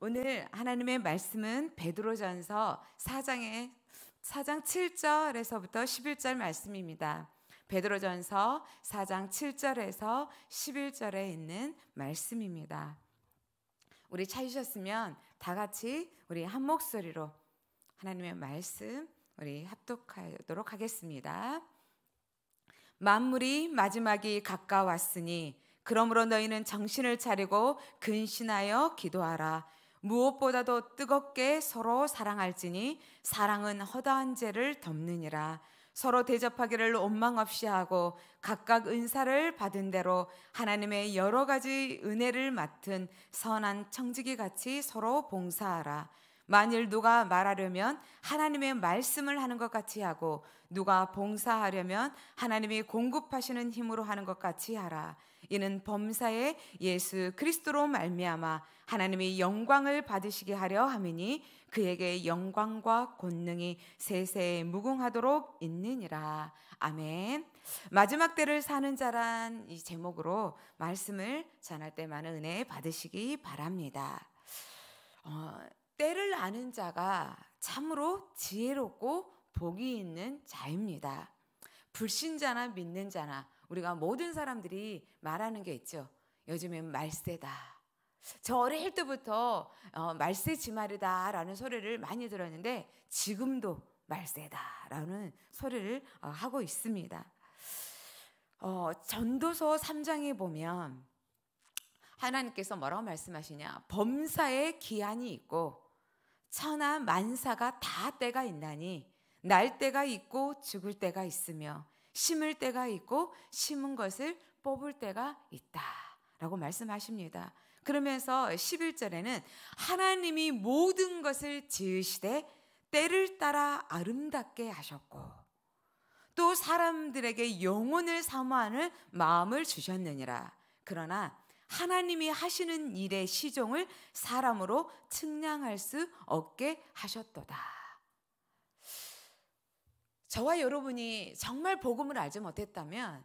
오늘 하나님의 말씀은 베드로전서 4장의 4장 7절에서부터 11절 말씀입니다. 베드로전서 4장 7절에서 11절에 있는 말씀입니다. 우리 찾으셨으면 다 같이 우리 한 목소리로 하나님의 말씀 우리 합독하도록 하겠습니다. 만물이 마지막이 가까웠으니 그러므로 너희는 정신을 차리고 근신하여 기도하라. 무엇보다도 뜨겁게 서로 사랑할지니 사랑은 허다한 죄를 덮느니라 서로 대접하기를 원망 없이 하고 각각 은사를 받은 대로 하나님의 여러 가지 은혜를 맡은 선한 청지기 같이 서로 봉사하라 만일 누가 말하려면 하나님의 말씀을 하는 것 같이 하고 누가 봉사하려면 하나님이 공급하시는 힘으로 하는 것 같이 하라. 이는 범사에 예수 그리스도로 말미암아 하나님이 영광을 받으시게 하려 함이니 그에게 영광과 권능이 세세에 무궁하도록 있느니라. 아멘. 마지막 때를 사는 자란 이 제목으로 말씀을 전할 때 많은 은혜 받으시기 바랍니다. 어, 때를 아는 자가 참으로 지혜롭고 복이 있는 자입니다. 불신자나 믿는 자나 우리가 모든 사람들이 말하는 게 있죠. 요즘엔 말세다. 저 어릴 때부터 어, 말세 지마르다라는 소리를 많이 들었는데 지금도 말세다라는 소리를 어, 하고 있습니다. 어, 전도서 3장에 보면 하나님께서 뭐라고 말씀하시냐? 범사에 기한이 있고 천하 만사가 다 때가 있나니 날 때가 있고 죽을 때가 있으며 심을 때가 있고 심은 것을 뽑을 때가 있다. 라고 말씀하십니다. 그러면서 11절에는 하나님이 모든 것을 지으시되 때를 따라 아름답게 하셨고 또 사람들에게 영혼을 사모하는 마음을 주셨느니라. 그러나 하나님이 하시는 일의 시종을 사람으로 측량할 수 없게 하셨도다. 저와 여러분이 정말 복음을 알지 못했다면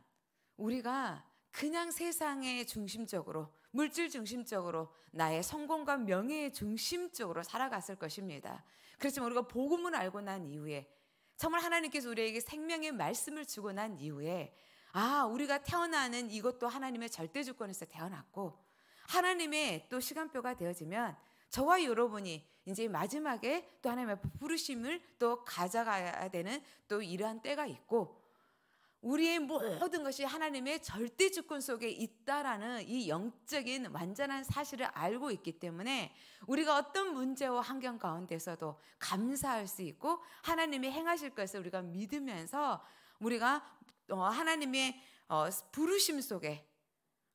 우리가 그냥 세상의 중심적으로 물질 중심적으로 나의 성공과 명예의 중심적으로 살아갔을 것입니다. 그렇지만 우리가 복음을 알고 난 이후에 정말 하나님께서 우리에게 생명의 말씀을 주고 난 이후에 아, 우리가 태어나는 이것도 하나님의 절대 주권에서 태어났고 하나님의 또 시간표가 되어지면 저와 여러분이 이제 마지막에 또 하나님의 부르심을 또 가져가야 되는 또 이러한 때가 있고 우리의 모든 것이 하나님의 절대 주권 속에 있다라는 이 영적인 완전한 사실을 알고 있기 때문에 우리가 어떤 문제와 환경 가운데서도 감사할 수 있고 하나님이 행하실 것을 우리가 믿으면서 우리가 어, 하나님의 어, 부르심 속에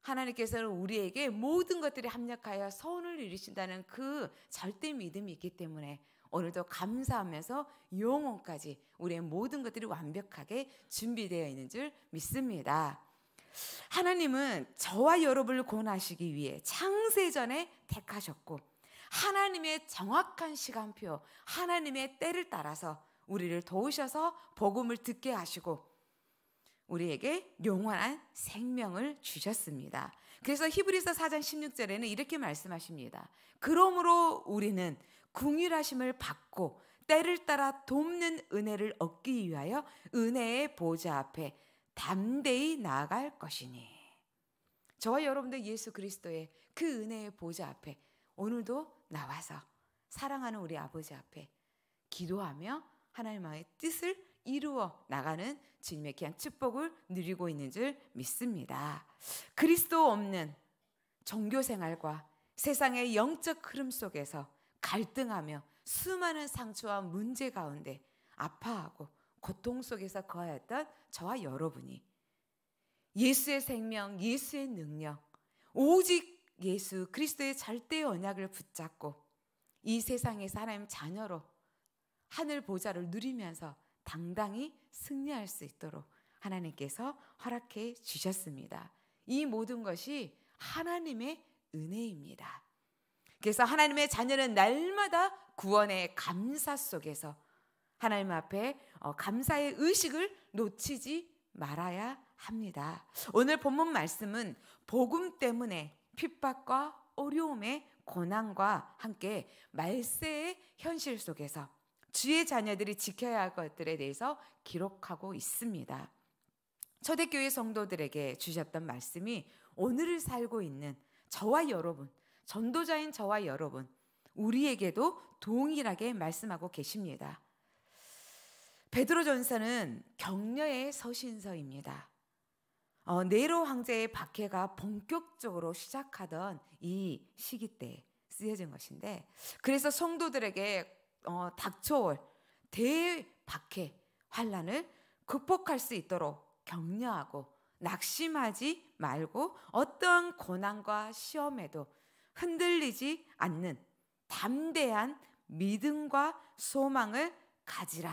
하나님께서는 우리에게 모든 것들이 합력하여 선을 이루신다는 그 절대 믿음이 있기 때문에 오늘도 감사하면서 영혼까지 우리의 모든 것들이 완벽하게 준비되어 있는 줄 믿습니다. 하나님은 저와 여러분을 권하시기 위해 창세전에 택하셨고 하나님의 정확한 시간표, 하나님의 때를 따라서 우리를 도우셔서 복음을 듣게 하시고 우리에게 영원한 생명을 주셨습니다. 그래서 히브리서 4장 16절에는 이렇게 말씀하십니다. 그러므로 우리는 궁휼하심을 받고 때를 따라 돕는 은혜를 얻기 위하여 은혜의 보좌 앞에 담대히 나아갈 것이니. 저와 여러분들 예수 그리스도의 그 은혜의 보좌 앞에 오늘도 나와서 사랑하는 우리 아버지 앞에 기도하며 하나님의 뜻을 이루어 나가는 주님의 귀한 축복을 누리고 있는 줄 믿습니다. 그리스도 없는 종교 생활과 세상의 영적 흐름 속에서 갈등하며 수많은 상처와 문제 가운데 아파하고 고통 속에서 거하였던 저와 여러분이 예수의 생명, 예수의 능력, 오직 예수 그리스도의 절대 언약을 붙잡고 이 세상에서 하나님 자녀로 하늘 보좌를 누리면서 당당히 승리할 수 있도록 하나님께서 허락해 주셨습니다. 이 모든 것이 하나님의 은혜입니다. 그래서 하나님의 자녀는 날마다 구원의 감사 속에서 하나님 앞에 어, 감사의 의식을 놓치지 말아야 합니다. 오늘 본문 말씀은 복음 때문에 핍박과 어려움의 고난과 함께 말세의 현실 속에서 주의 자녀들이 지켜야 할 것들에 대해서 기록하고 있습니다. 초대교회 성도들에게 주셨던 말씀이 오늘을 살고 있는 저와 여러분, 전도자인 저와 여러분, 우리에게도 동일하게 말씀하고 계십니다. 베드로 전서는 격려의 서신서입니다. 어, 네로 황제의 박해가 본격적으로 시작하던 이 시기 때 쓰여진 것인데, 그래서 성도들에게 어, 닥쳐올 대박해 환란을 극복할 수 있도록 격려하고 낙심하지 말고 어떠한 고난과 시험에도 흔들리지 않는 담대한 믿음과 소망을 가지라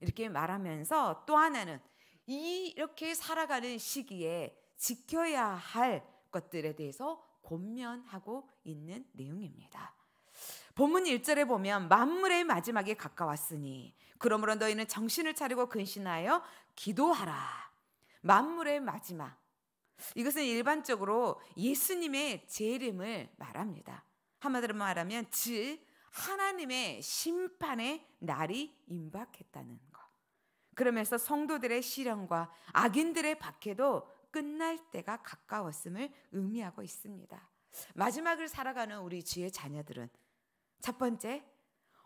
이렇게 말하면서 또 하나는 이렇게 살아가는 시기에 지켜야 할 것들에 대해서 권면하고 있는 내용입니다. 본문 1절에 보면 만물의 마지막에 가까웠으니 그러므로 너희는 정신을 차리고 근신하여 기도하라. 만물의 마지막. 이것은 일반적으로 예수님의 재림을 말합니다. 한마디로 말하면 즉 하나님의 심판의 날이 임박했다는 것. 그러면서 성도들의 시련과 악인들의 박해도 끝날 때가 가까웠음을 의미하고 있습니다. 마지막을 살아가는 우리 주의 자녀들은 첫 번째,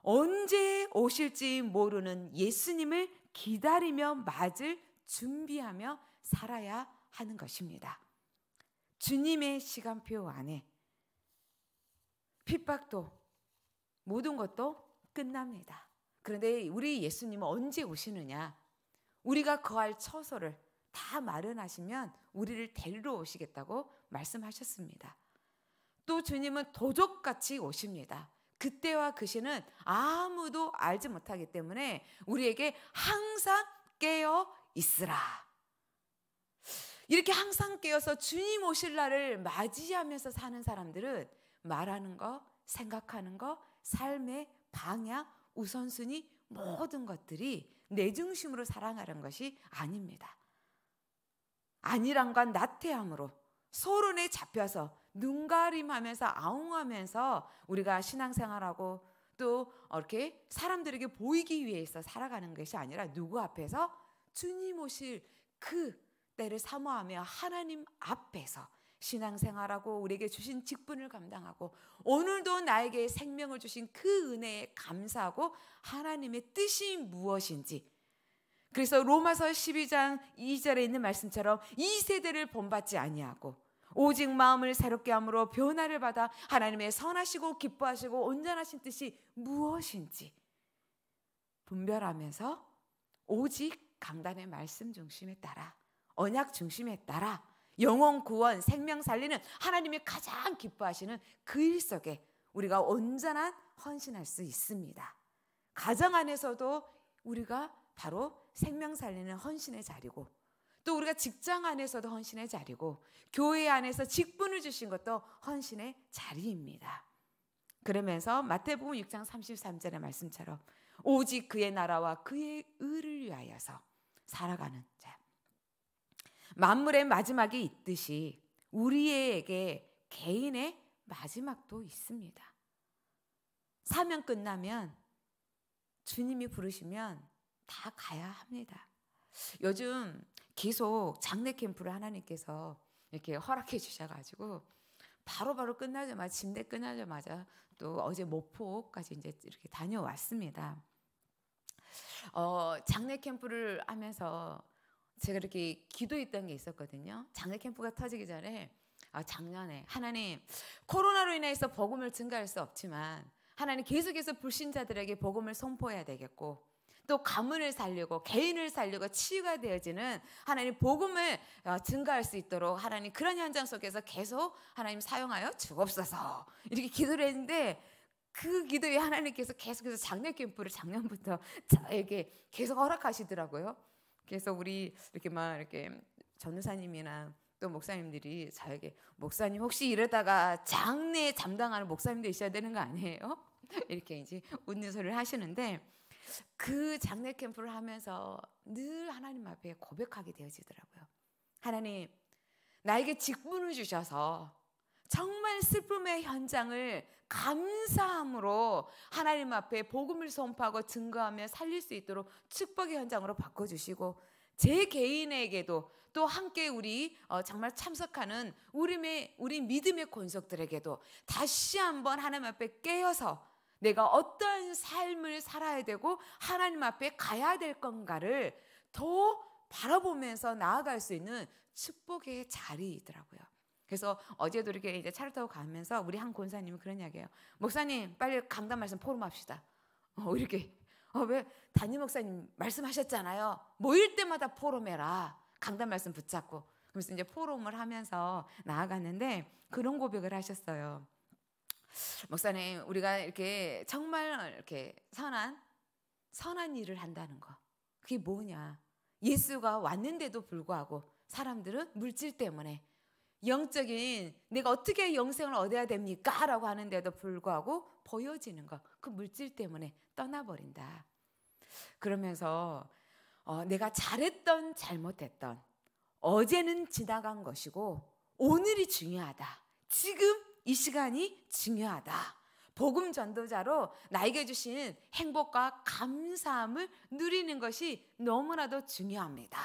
언제 오실지 모르는 예수님을 기다리며 맞을 준비하며 살아야 하는 것입니다. 주님의 시간표 안에 핍박도 모든 것도 끝납니다. 그런데 우리 예수님은 언제 오시느냐? 우리가 거할 처소를 다 마련하시면 우리를 데리러 오시겠다고 말씀하셨습니다. 또 주님은 도적같이 오십니다. 그때와 그 시는 아무도 알지 못하기 때문에 우리에게 항상 깨어 있으라. 이렇게 항상 깨어서 주님 오실 날을 맞이하면서 사는 사람들은 말하는 거, 생각하는 거, 삶의 방향, 우선순위 모든 것들이 내 중심으로 사랑하는 것이 아닙니다. 안일함과 나태함으로 소론에 잡혀서 눈가림하면서 아웅하면서 우리가 신앙생활하고 또 이렇게 사람들에게 보이기 위해서 살아가는 것이 아니라 누구 앞에서 주님 오실 그 때를 사모하며 하나님 앞에서 신앙생활하고 우리에게 주신 직분을 감당하고 오늘도 나에게 생명을 주신 그 은혜에 감사하고 하나님의 뜻이 무엇인지 그래서 로마서 12장 2절에 있는 말씀처럼 이 세대를 본받지 아니하고 오직 마음을 새롭게 함으로 변화를 받아 하나님의 선하시고 기뻐하시고 온전하신 뜻이 무엇인지 분별하면서 오직 강단의 말씀 중심에 따라 언약 중심에 따라 영혼 구원 생명 살리는 하나님이 가장 기뻐하시는 그 일 속에 우리가 온전한 헌신할 수 있습니다. 가정 안에서도 우리가 바로 생명 살리는 헌신의 자리고 또 우리가 직장 안에서도 헌신의 자리고 교회 안에서 직분을 주신 것도 헌신의 자리입니다. 그러면서 마태복음 6장 33절의 말씀처럼 오직 그의 나라와 그의 의를 위하여서 살아가는 자. 만물의 마지막이 있듯이 우리에게 개인의 마지막도 있습니다. 사명 끝나면 주님이 부르시면 다 가야 합니다. 요즘 계속 장례 캠프를 하나님께서 이렇게 허락해 주셔가지고 바로바로 바로 끝나자마자 침대 끝나자마자 또 어제 목포까지 이제 이렇게 다녀왔습니다. 어, 장례 캠프를 하면서 제가 이렇게 기도했던 게 있었거든요. 장례 캠프가 터지기 전에 아, 작년에 하나님 코로나로 인해서 복음을 증가할 수 없지만 하나님 계속해서 불신자들에게 복음을 선포해야 되겠고 또 가문을 살려고 개인을 살려고 치유가 되어지는 하나님 복음을 어, 증가할 수 있도록 하나님 그런 현장 속에서 계속 하나님 사용하여 주옵소서 이렇게 기도를 했는데 그 기도에 하나님께서 계속해서 작년 캠프를 작년부터 저에게 계속 허락하시더라고요. 그래서 우리 이렇게 막 이렇게 전도사님이나 또 목사님들이 저에게 목사님 혹시 이러다가 장례 담당하는 목사님도 있어야 되는 거 아니에요? 이렇게 이제 웃는 소리를 하시는데 그 장례 캠프를 하면서 늘 하나님 앞에 고백하게 되어지더라고요. 하나님, 나에게 직분을 주셔서 정말 슬픔의 현장을 감사함으로 하나님 앞에 복음을 선포하고 증거하며 살릴 수 있도록 축복의 현장으로 바꿔주시고 제 개인에게도 또 함께 우리 어, 정말 참석하는 우리 믿음의 권속들에게도 다시 한번 하나님 앞에 깨어서 내가 어떤 삶을 살아야 되고 하나님 앞에 가야 될 건가를 더 바라보면서 나아갈 수 있는 축복의 자리이더라고요. 그래서 어제도 이렇게 이제 차를 타고 가면서 우리 한 권사님이 그런 이야기예요. 목사님 빨리 강단 말씀 포럼합시다. 어, 이렇게 어, 왜 담임 목사님 말씀하셨잖아요. 모일 때마다 포럼해라. 강단 말씀 붙잡고 그래서 이제 포럼을 하면서 나아갔는데 그런 고백을 하셨어요. 목사님, 우리가 이렇게 정말 이렇게 선한 선한 일을 한다는 거. 그게 뭐냐? 예수가 왔는데도 불구하고 사람들은 물질 때문에 영적인 내가 어떻게 영생을 얻어야 됩니까라고 하는데도 불구하고 보여지는 거. 그 물질 때문에 떠나버린다. 그러면서 어, 내가 잘했던 잘못했던 어제는 지나간 것이고 오늘이 중요하다. 지금 이 시간이 중요하다. 복음 전도자로 나에게 주신 행복과 감사함을 누리는 것이 너무나도 중요합니다.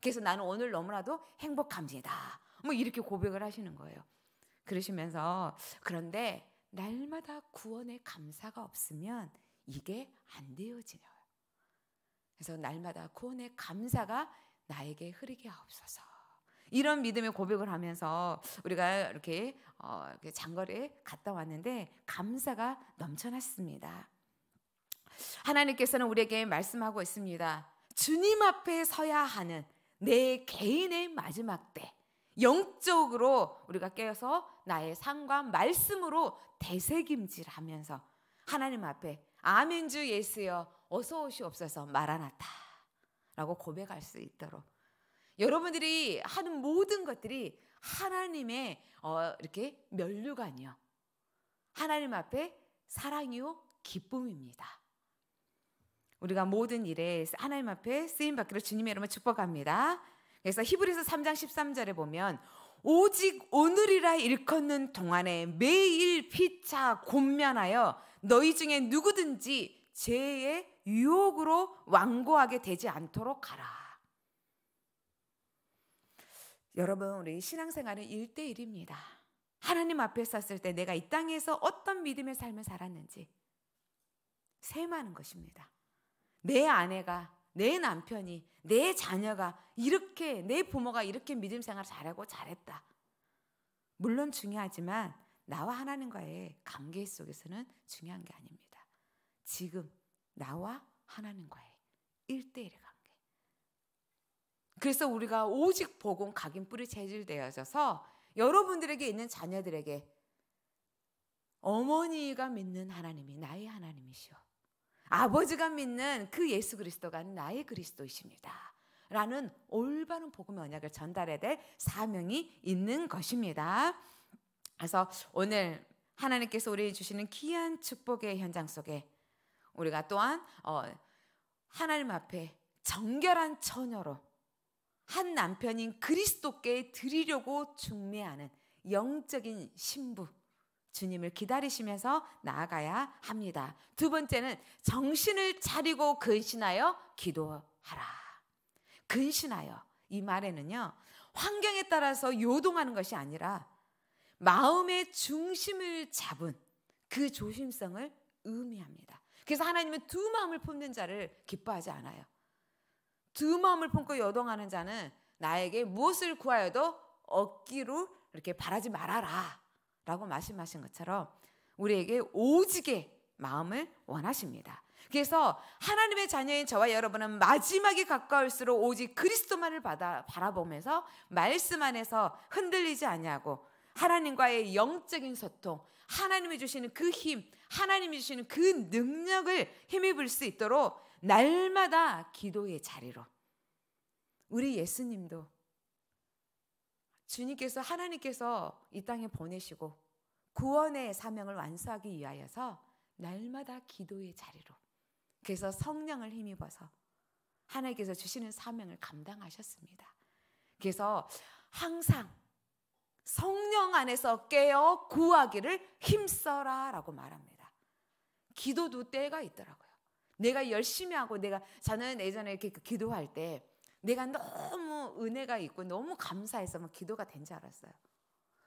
그래서 나는 오늘 너무나도 행복합니다. 뭐 이렇게 고백을 하시는 거예요. 그러시면서 그런데 날마다 구원의 감사가 없으면 이게 안 되어지네요. 그래서 날마다 구원의 감사가 나에게 흐르게 하옵소서. 이런 믿음의 고백을 하면서 우리가 어, 이렇게, 장거리에 갔다 왔는데 감사가 넘쳐났습니다. 하나님께서는 우리에게 말씀하고 있습니다. 주님 앞에 서야 하는 내 개인의 마지막 때, 영적으로 우리가 깨어서 나의 삶과 말씀으로 대세김질하면서 하나님 앞에 아멘 주 예수여 어서 오시옵소서 마라나타라고 고백할 수 있도록 여러분들이 하는 모든 것들이 하나님의 어, 이렇게 면류가 아니요. 하나님 앞에 사랑이요 기쁨입니다. 우리가 모든 일에 하나님 앞에 쓰임 받기를 주님의 이름으로 축복합니다. 그래서 히브리서 3장 13절에 보면 오직 오늘이라 일컫는 동안에 매일 피차 곤면하여 너희 중에 누구든지 죄의 유혹으로 완고하게 되지 않도록 하라. 여러분 우리 신앙생활은 일대일입니다 하나님 앞에 섰을 때 내가 이 땅에서 어떤 믿음의 삶을 살았는지 셈하는 것입니다. 내 아내가, 내 남편이, 내 자녀가 이렇게 내 부모가 이렇게 믿음 생활 잘하고 잘했다. 물론 중요하지만 나와 하나님과의 관계 속에서는 중요한 게 아닙니다. 지금 나와 하나님과의 일대일의 그래서 우리가 오직 복음 각인 뿌리 재질되어져서 여러분들에게 있는 자녀들에게 어머니가 믿는 하나님이 나의 하나님이시오. 아버지가 믿는 그 예수 그리스도가 나의 그리스도이십니다. 라는 올바른 복음의 언약을 전달해야 될 사명이 있는 것입니다. 그래서 오늘 하나님께서 우리 주시는 귀한 축복의 현장 속에 우리가 또한 어, 하나님 앞에 정결한 처녀로 한 남편인 그리스도께 드리려고 중매하는 영적인 신부. 주님을 기다리시면서 나아가야 합니다. 두 번째는 정신을 차리고 근신하여 기도하라. 근신하여. 이 말에는요, 환경에 따라서 요동하는 것이 아니라 마음의 중심을 잡은 그 조심성을 의미합니다. 그래서 하나님은 두 마음을 품는 자를 기뻐하지 않아요. 두 마음을 품고 여동하는 자는 나에게 무엇을 구하여도 얻기로 이렇게 바라지 말아라. 라고 말씀하신 것처럼 우리에게 오직의 마음을 원하십니다. 그래서 하나님의 자녀인 저와 여러분은 마지막에 가까울수록 오직 그리스도만을 받아, 바라보면서 말씀 안에서 흔들리지 아니하고 하나님과의 영적인 소통, 하나님이 주시는 그 힘, 하나님이 주시는 그 능력을 힘입을 수 있도록 날마다 기도의 자리로 우리 예수님도 주님께서 하나님께서 이 땅에 보내시고 구원의 사명을 완수하기 위하여서 날마다 기도의 자리로 그래서 성령을 힘입어서 하나님께서 주시는 사명을 감당하셨습니다. 그래서 항상 성령 안에서 깨어 구하기를 힘써라 라고 말합니다. 기도도 때가 있더라고요. 내가 열심히 하고 내가 저는 예전에 이렇게 그 기도할 때 내가 너무 은혜가 있고 너무 감사해서 막 기도가 된 줄 알았어요.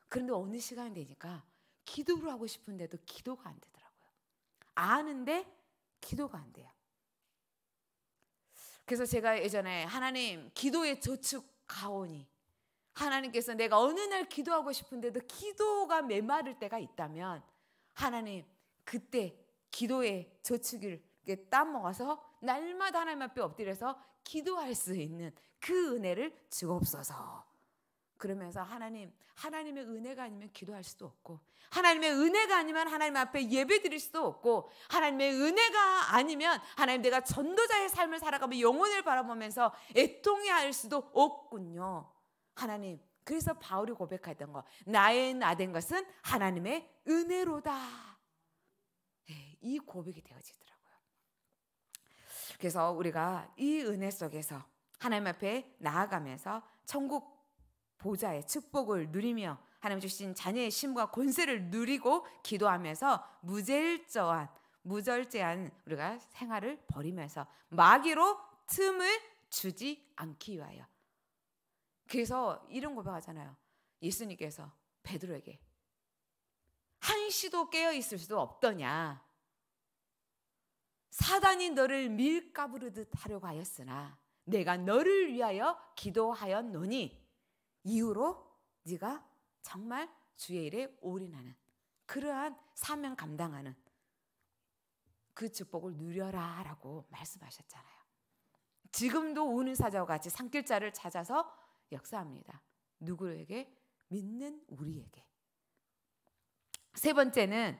그런데 어느 시간이 되니까 기도를 하고 싶은데도 기도가 안 되더라고요. 아는데 기도가 안 돼요. 그래서 제가 예전에 하나님 기도의 저축 가오니 하나님께서 내가 어느 날 기도하고 싶은데도 기도가 메마를 때가 있다면 하나님 그때 기도의 저축을 따먹어서 날마다 하나님 앞에 엎드려서 기도할 수 있는 그 은혜를 주옵소서. 그러면서 하나님, 하나님의 은혜가 아니면 기도할 수도 없고, 하나님의 은혜가 아니면 하나님 앞에 예배 드릴 수도 없고, 하나님의 은혜가 아니면 하나님 내가 전도자의 삶을 살아가며 영혼을 바라보면서 애통해 할 수도 없군요. 하나님, 그래서 바울이 고백했던 거, 나의 나된 것은 하나님의 은혜로다. 네, 이 고백이 되어지더라. 그래서 우리가 이 은혜 속에서 하나님 앞에 나아가면서 천국 보좌의 축복을 누리며 하나님 주신 자녀의 신과 권세를 누리고 기도하면서 무절저한 무절제한 우리가 생활을 버리면서 마귀로 틈을 주지 않기 위하여. 그래서 이런 고백하잖아요. 예수님께서 베드로에게 한시도 깨어 있을 수도 없더냐. 사단이 너를 밀가부르듯 하려고 하였으나 내가 너를 위하여 기도하였노니 이후로 네가 정말 주의 일에 올인하는 그러한 사명 감당하는 그 축복을 누려라라고 말씀하셨잖아요. 지금도 우는 사자와 같이 산길자를 찾아서 역사합니다. 누구에게 믿는 우리에게. 세 번째는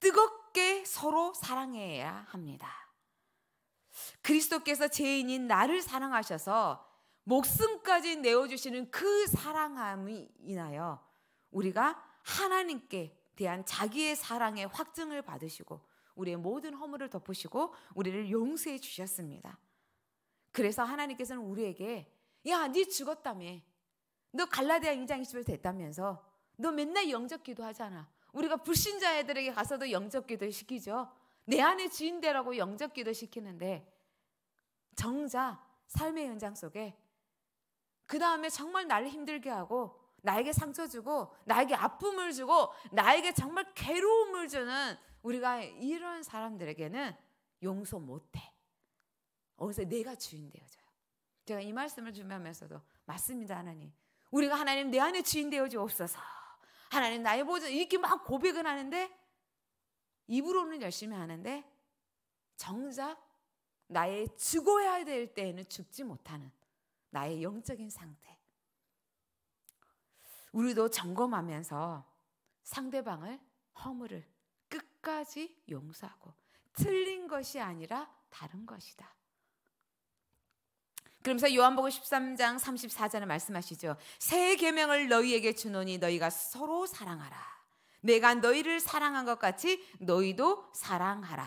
뜨겁 서로 사랑해야 합니다. 그리스도께서 죄인인 나를 사랑하셔서 목숨까지 내어주시는 그 사랑함이 인하여 우리가 하나님께 대한 자기의 사랑의 확증을 받으시고 우리의 모든 허물을 덮으시고 우리를 용서해 주셨습니다. 그래서 하나님께서는 우리에게 야, 네 죽었다며. 너 갈라디아 2장 20절 됐다면서. 너 맨날 영적 기도하잖아. 우리가 불신자애들에게 가서도 영접 기도 시키죠. 내 안에 주인 되라고 영접 기도 시키는데 정작 삶의 현장 속에 그 다음에 정말 나를 힘들게 하고 나에게 상처 주고 나에게 아픔을 주고 나에게 정말 괴로움을 주는 우리가 이런 사람들에게는 용서 못해. 어디서 내가 주인 되어줘요. 제가 이 말씀을 준비하면서도 맞습니다 하나님. 우리가 하나님 내 안에 주인 되어주옵소서. 하나님 나의 보좌 이렇게 막 고백은 하는데 입으로는 열심히 하는데 정작 나의 죽어야 될 때에는 죽지 못하는 나의 영적인 상태. 우리도 점검하면서 상대방을 허물을 끝까지 용서하고 틀린 것이 아니라 다른 것이다. 그러면서 요한복음 13장 34절에 말씀하시죠. 새 계명을 너희에게 주노니 너희가 서로 사랑하라. 내가 너희를 사랑한 것 같이 너희도 사랑하라.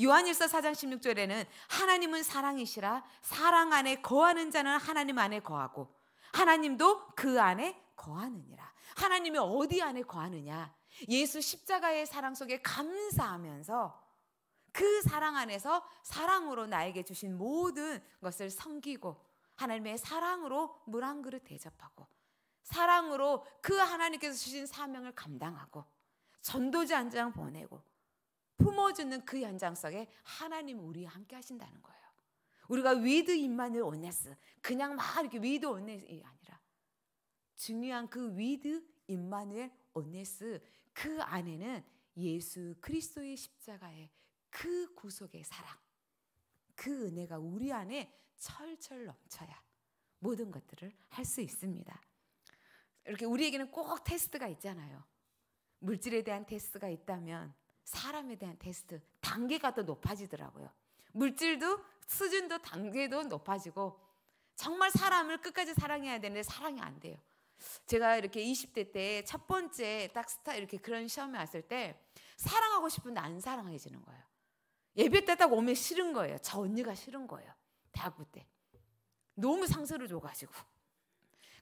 요한일서 4장 16절에는 하나님은 사랑이시라 사랑 안에 거하는 자는 하나님 안에 거하고 하나님도 그 안에 거하느니라. 하나님이 어디 안에 거하느냐? 예수 십자가의 사랑 속에 감사하면서 그 사랑 안에서 사랑으로 나에게 주신 모든 것을 섬기고 하나님의 사랑으로 물 한 그릇 대접하고 사랑으로 그 하나님께서 주신 사명을 감당하고 전도자한 장 보내고 품어주는 그 현장 속에 하나님 우리와 함께 하신다는 거예요. 우리가 위드 인만을 온네스 그냥 막 이렇게 위드 온네스이 아니라 중요한 그 위드 인만을 온네스 그 안에는 예수 그리스도의 십자가에 그 구속의 사랑, 그 은혜가 우리 안에 철철 넘쳐야 모든 것들을 할 수 있습니다. 이렇게 우리에게는 꼭 테스트가 있잖아요. 물질에 대한 테스트가 있다면 사람에 대한 테스트, 단계가 더 높아지더라고요. 물질도 수준도 단계도 높아지고 정말 사람을 끝까지 사랑해야 되는데 사랑이 안 돼요. 제가 이렇게 20대 때 첫 번째 딱 스타 이렇게 그런 시험에 왔을 때 사랑하고 싶은데 안 사랑해지는 거예요. 예배 때 딱 오면 싫은 거예요. 저 언니가 싫은 거예요. 대학부 때. 너무 상처를 줘가지고.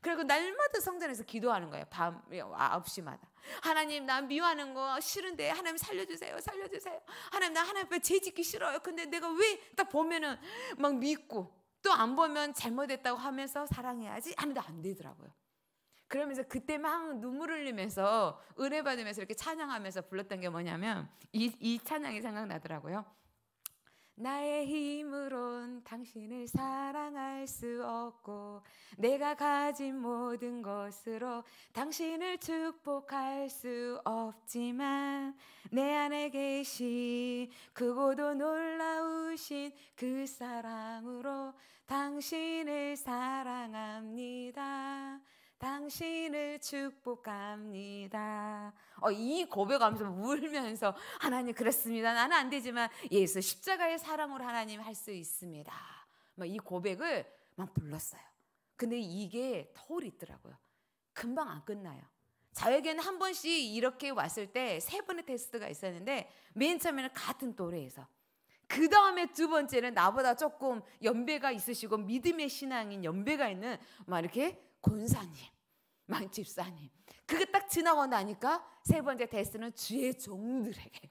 그리고 날마다 성전에서 기도하는 거예요. 밤 9시마다. 하나님 나 미워하는 거 싫은데 하나님 살려주세요. 살려주세요. 하나님 나 하나님 앞에 죄 짓기 싫어요. 근데 내가 왜 딱 보면은 막 믿고 또 안 보면 잘못했다고 하면서 사랑해야지 하는데 안 되더라고요. 그러면서 그때 막 눈물 흘리면서 은혜 받으면서 이렇게 찬양하면서 불렀던 게 뭐냐면 이, 이 찬양이 생각나더라고요. 나의 힘으론 당신을 사랑할 수 없고 내가 가진 모든 것으로 당신을 축복할 수 없지만 내 안에 계신 그보다 놀라우신 그 사랑으로 당신을 사랑합니다. 당신을 축복합니다. 어, 이 고백하면서 울면서 하나님 그렇습니다. 나는 안 되지만 예수 십자가의 사랑으로 하나님 할 수 있습니다. 막이 뭐 고백을 막 불렀어요. 근데 이게 터울이 있더라고요. 금방 안 끝나요. 저에게한 번씩 이렇게 왔을 때 세 번의 테스트가 있었는데 맨 처음에는 같은 또래에서 그 다음에 두 번째는 나보다 조금 연배가 있으시고 믿음의 신앙인 연배가 있는 막 이렇게 권사님, 망집사님. 그게 딱 지나고 나니까 세 번째 테스트는 주의 종들에게.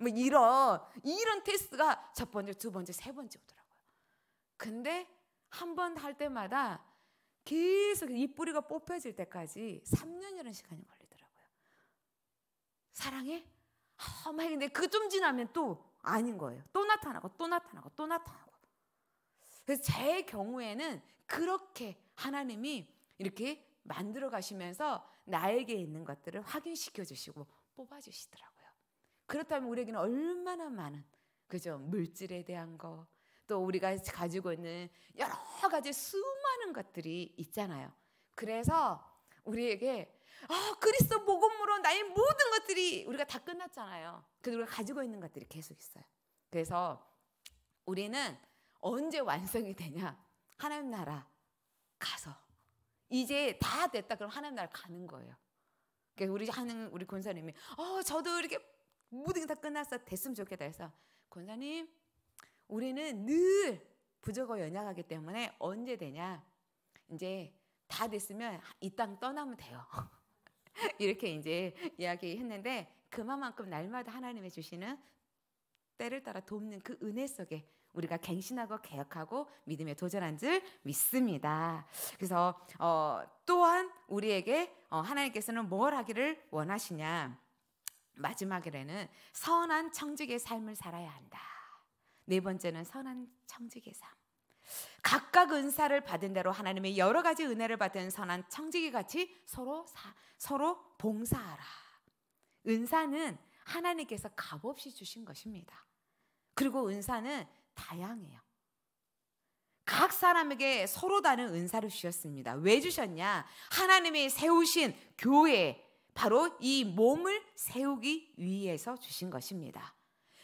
뭐 이런 이런 테스트가 첫 번째, 두 번째, 세 번째 오더라고요. 근데 한 번 할 때마다 계속 이 뿌리가 뽑혀질 때까지 3년이라는 시간이 걸리더라고요. 사랑해? 아, 막 근데 그 좀 지나면 또 아닌 거예요. 또 나타나고 또 나타나고 또 나타나고. 그래서 제 경우에는 그렇게 하나님이 이렇게 만들어 가시면서 나에게 있는 것들을 확인시켜 주시고 뽑아 주시더라고요. 그렇다면 우리에게는 얼마나 많은 그죠? 물질에 대한 거, 또 우리가 가지고 있는 여러 가지 수많은 것들이 있잖아요. 그래서 우리에게 아, 그리스도 복음으로 나의 모든 것들이 우리가 다 끝났잖아요. 그래서 우리가 가지고 있는 것들이 계속 있어요. 그래서 우리는 언제 완성이 되냐? 하나님 나라 가서 이제 다 됐다 그럼 하나님 나라 가는 거예요. 그래서 그러니까 우리 하는 우리 권사님이 어 저도 이렇게 모든 게 다 끝났어 됐으면 좋겠다 해서 권사님 우리는 늘 부족하고 연약하기 때문에 언제 되냐 이제 다 됐으면 이 땅 떠나면 돼요. 이렇게 이제 이야기했는데 그만큼 날마다 하나님의 주시는 때를 따라 돕는 그 은혜 속에 우리가 갱신하고 개혁하고 믿음에 도전한 줄 믿습니다. 그래서 어, 또한 우리에게 어, 하나님께서는 뭘 하기를 원하시냐? 마지막에는 선한 청직의 삶을 살아야 한다. 네 번째는 선한 청직의 삶. 각각 은사를 받은 대로 하나님의 여러 가지 은혜를 받은 선한 청지기 같이 서로 사, 서로 봉사하라. 은사는 하나님께서 값없이 주신 것입니다. 그리고 은사는 다양해요. 각 사람에게 서로 다른 은사를 주셨습니다. 왜 주셨냐? 하나님이 세우신 교회, 바로 이 몸을 세우기 위해서 주신 것입니다.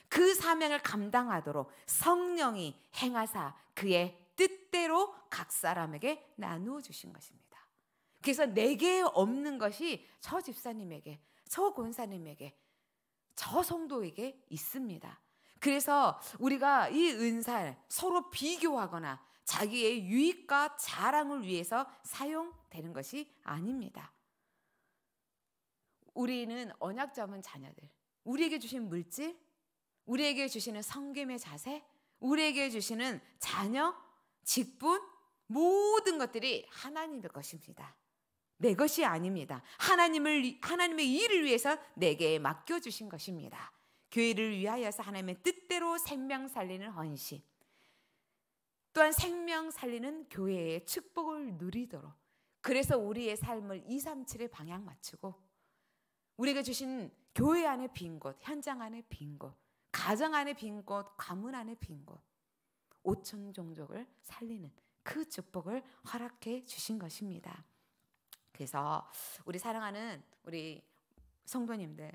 그 사명을 감당하도록 성령이 행하사 그의 뜻대로 각 사람에게 나누어 주신 것입니다. 그래서 내게 없는 것이 저 집사님에게, 저 권사님에게, 저 성도에게 있습니다. 그래서 우리가 이 은사를 서로 비교하거나 자기의 유익과 자랑을 위해서 사용되는 것이 아닙니다. 우리는 언약 잡은 자녀들, 우리에게 주신 물질, 우리에게 주시는 성김의 자세, 우리에게 주시는 자녀, 직분, 모든 것들이 하나님의 것입니다. 내 것이 아닙니다. 하나님을 하나님의 일을 위해서 내게 맡겨 주신 것입니다. 교회를 위하여서 하나님의 뜻대로 생명 살리는 헌신. 또한 생명 살리는 교회의 축복을 누리도록 그래서 우리의 삶을 2 3 7에 방향 맞추고 우리가 주신 교회 안에 빈 곳, 현장 안에 빈 곳, 가정 안에 빈 곳, 가문 안에 빈 곳, 오천 종족을 살리는 그 축복을 허락해 주신 것입니다. 그래서 우리 사랑하는 우리 성도님들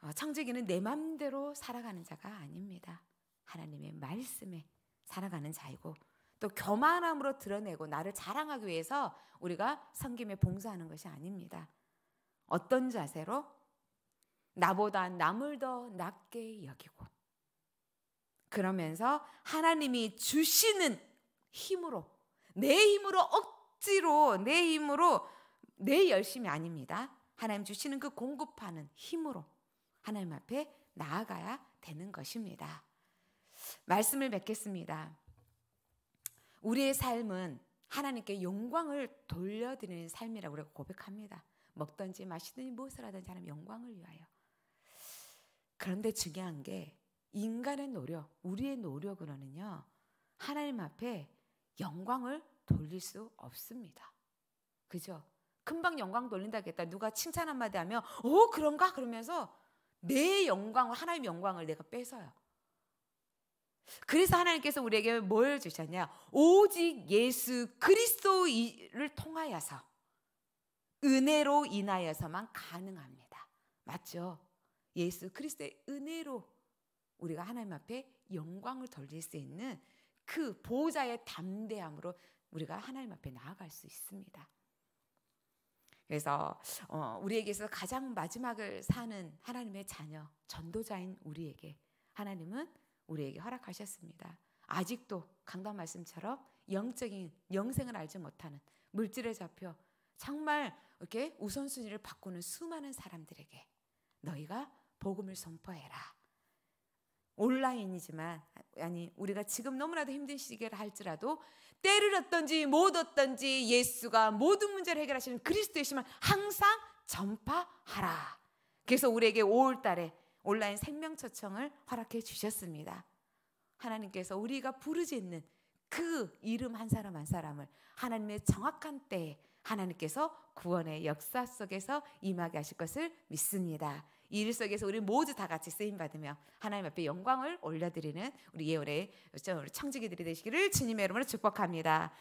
어, 창조기는 내 마음대로 살아가는 자가 아닙니다. 하나님의 말씀에 살아가는 자이고 또 교만함으로 드러내고 나를 자랑하기 위해서 우리가 섬김에 봉사하는 것이 아닙니다. 어떤 자세로 나보다 남을 더 낮게 여기고 그러면서 하나님이 주시는 힘으로 내 힘으로 억지로 내 힘으로 내 열심이 아닙니다. 하나님 주시는 그 공급하는 힘으로 하나님 앞에 나아가야 되는 것입니다. 말씀을 맺겠습니다. 우리의 삶은 하나님께 영광을 돌려드리는 삶이라고 우리가 고백합니다. 먹든지 마시든지 무엇을 하든지 하 영광을 위하여. 그런데 중요한 게 인간의 노력, 우리의 노력으로는요. 하나님 앞에 영광을 돌릴 수 없습니다. 그죠? 금방 영광 돌린다겠다. 누가 칭찬 한마디 하면, 오, 어, 그런가? 그러면서 내 영광을 하나님의 영광을 내가 뺏어요. 그래서 하나님께서 우리에게 뭘 주셨냐? 오직 예수 그리스도를 통하여서 은혜로 인하여서만 가능합니다. 맞죠? 예수 그리스도의 은혜로 우리가 하나님 앞에 영광을 돌릴 수 있는 그 보호자의 담대함으로 우리가 하나님 앞에 나아갈 수 있습니다. 그래서 어, 우리에게 서 가장 마지막을 사는 하나님의 자녀, 전도자인 우리에게 하나님은 우리에게 허락하셨습니다. 아직도 강단 말씀처럼 영적인 영생을 알지 못하는 물질에 잡혀 정말 이렇게 우선순위를 바꾸는 수많은 사람들에게 너희가 복음을 선포해라. 온라인이지만 아니 우리가 지금 너무나도 힘든 시기를 할지라도 때를 얻든지 못얻던지 예수가 모든 문제를 해결하시는 그리스도이시면 항상 전파하라. 그래서 우리에게 5월 달에 온라인 생명 초청을 허락해 주셨습니다. 하나님께서 우리가 부르짖는 그 이름 한 사람 한 사람을 하나님의 정확한 때에 하나님께서 구원의 역사 속에서 임하게 하실 것을 믿습니다. 이일 속에서 우리 모두 다 같이 쓰임 받으며 하나님 앞에 영광을 올려드리는 우리 예언의 청지기들이 되시기를 주님의 이름으로 축복합니다.